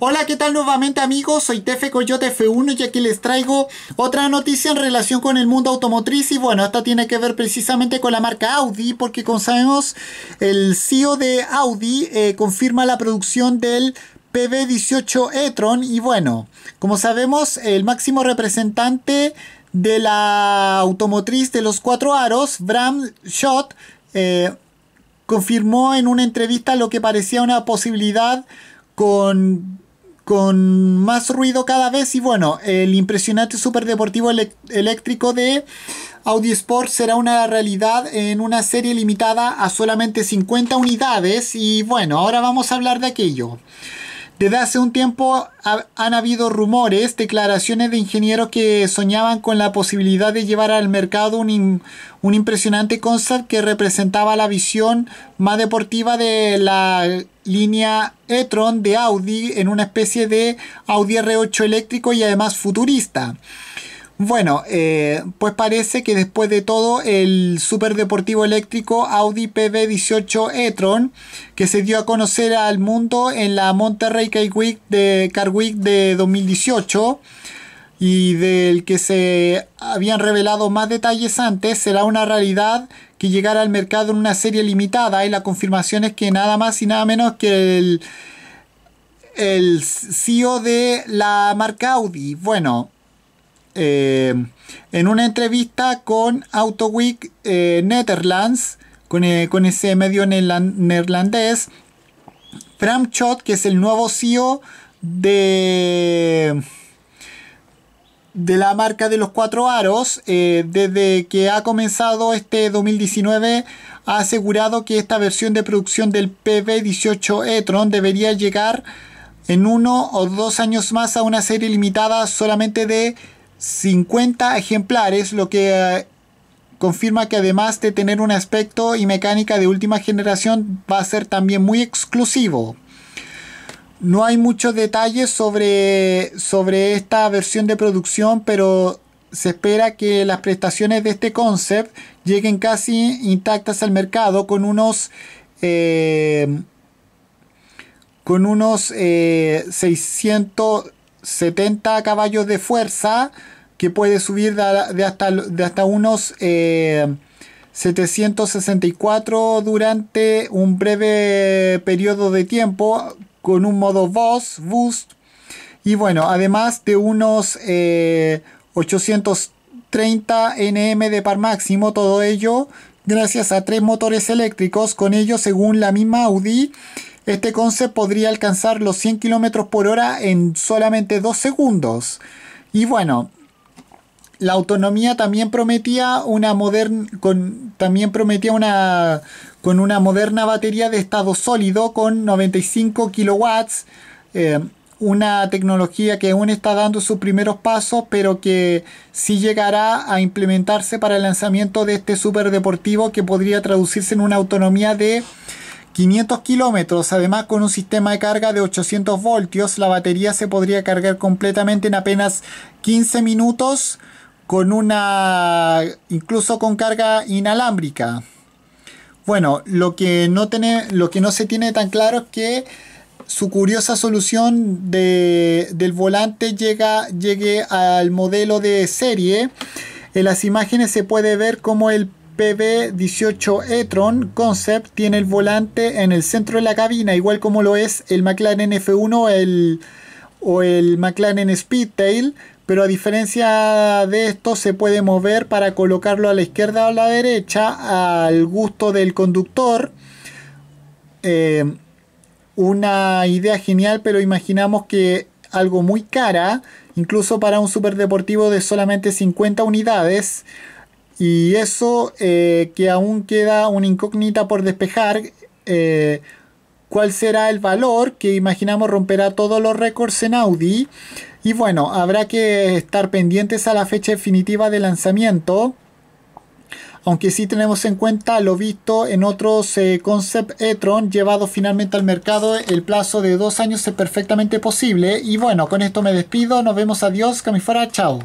Hola, ¿qué tal nuevamente amigos? Soy Tefe Coyote F1 y aquí les traigo otra noticia en relación con el mundo automotriz y bueno, esta tiene que ver precisamente con la marca Audi porque como sabemos el CEO de Audi eh, confirma la producción del PB18 e-tron y bueno, como sabemos el máximo representante de la automotriz de los cuatro aros, Bram Schott, eh, confirmó en una entrevista lo que parecía una posibilidad con, con más ruido cada vez y bueno, el impresionante superdeportivo eléctrico de Audi Sport será una realidad en una serie limitada a solamente 50 unidades y bueno, ahora vamos a hablar de aquello. Desde hace un tiempo han habido rumores, declaraciones de ingenieros que soñaban con la posibilidad de llevar al mercado un, un impresionante concept que representaba la visión más deportiva de la línea e-tron de Audi en una especie de Audi R8 eléctrico y además futurista. Bueno, eh, pues parece que después de todo el superdeportivo eléctrico Audi PV18 e-tron que se dio a conocer al mundo en la Monterrey Car Week de, Car de 2018 y del que se habían revelado más detalles antes, será una realidad que llegará al mercado en una serie limitada y la confirmación es que nada más y nada menos que el, el CEO de la marca Audi. Bueno, eh, en una entrevista con Autoweek eh, Netherlands, eh, con, ese medio neerlandés, Bram que es el nuevo CEO de, de la marca de los cuatro aros, desde que ha comenzado este 2019, ha asegurado que esta versión de producción del PV18 e-tron debería llegar en uno o dos años más a una serie limitada solamente de 50 ejemplares, lo que eh, confirma que además de tener un aspecto y mecánica de última generación, va a ser también muy exclusivo. No hay muchos detalles sobre, sobre esta versión de producción, pero se espera que las prestaciones de este concept lleguen casi intactas al mercado con unos eh, con unos 600 eh, 70 caballos de fuerza que puede subir de, hasta, de hasta, unos 764 eh, durante un breve periodo de tiempo con un modo boss, boost y bueno, además de unos 830 eh, nm de par máximo, todo ello gracias a tres motores eléctricos, con ellos según la misma Audi este concepto podría alcanzar los 100 km por hora en solamente 2 segundos. Y bueno, la autonomía también prometía una con, también prometía una con una moderna batería de estado sólido con 95 kW. Eh, una tecnología que aún está dando sus primeros pasos pero que sí llegará a implementarse para el lanzamiento de este superdeportivo que podría traducirse en una autonomía de 500 kilómetros, además con un sistema de carga de 800 voltios, la batería se podría cargar completamente en apenas 15 minutos con una incluso con carga inalámbrica. Bueno, lo que no tiene, lo que no se tiene tan claro es que su curiosa solución del volante llega, llegue al modelo de serie. En las imágenes se puede ver como el PB18 e-tron Concept tiene el volante en el centro de la cabina, igual como lo es el McLaren F1 o el McLaren Speedtail, pero a diferencia de esto se puede mover para colocarlo a la izquierda o a la derecha al gusto del conductor. Eh, una idea genial, pero imaginamos que algo muy cara, incluso para un superdeportivo de solamente 50 unidades, y eso eh, que aún queda una incógnita por despejar, eh, cuál será el valor que imaginamos romperá todos los récords en Audi. Y bueno, habrá que estar pendientes a la fecha definitiva de lanzamiento. Aunque sí tenemos en cuenta lo visto en otros eh, Concept e-tron Llevado finalmente al mercado, el plazo de dos años es perfectamente posible. Y bueno, con esto me despido, nos vemos, adiós, Camifora. chao.